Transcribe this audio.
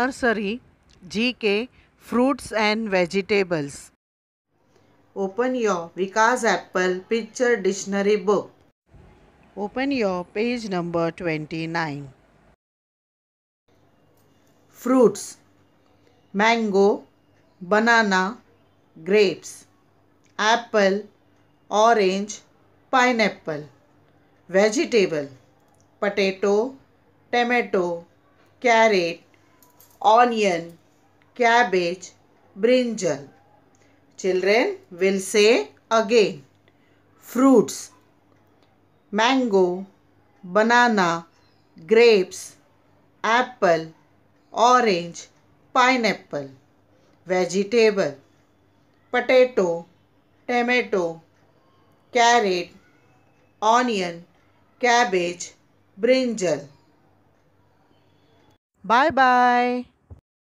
Nursery G K fruits and vegetables open your Vikas apple picture dictionary book open your page number twenty nine fruits mango banana grapes apple orange pineapple vegetable potato tomato carrot onion, cabbage, brinjal. Children will say again. Fruits. Mango, banana, grapes, apple, orange, pineapple. Vegetable. Potato, tomato, carrot, onion, cabbage, brinjal. Bye-bye.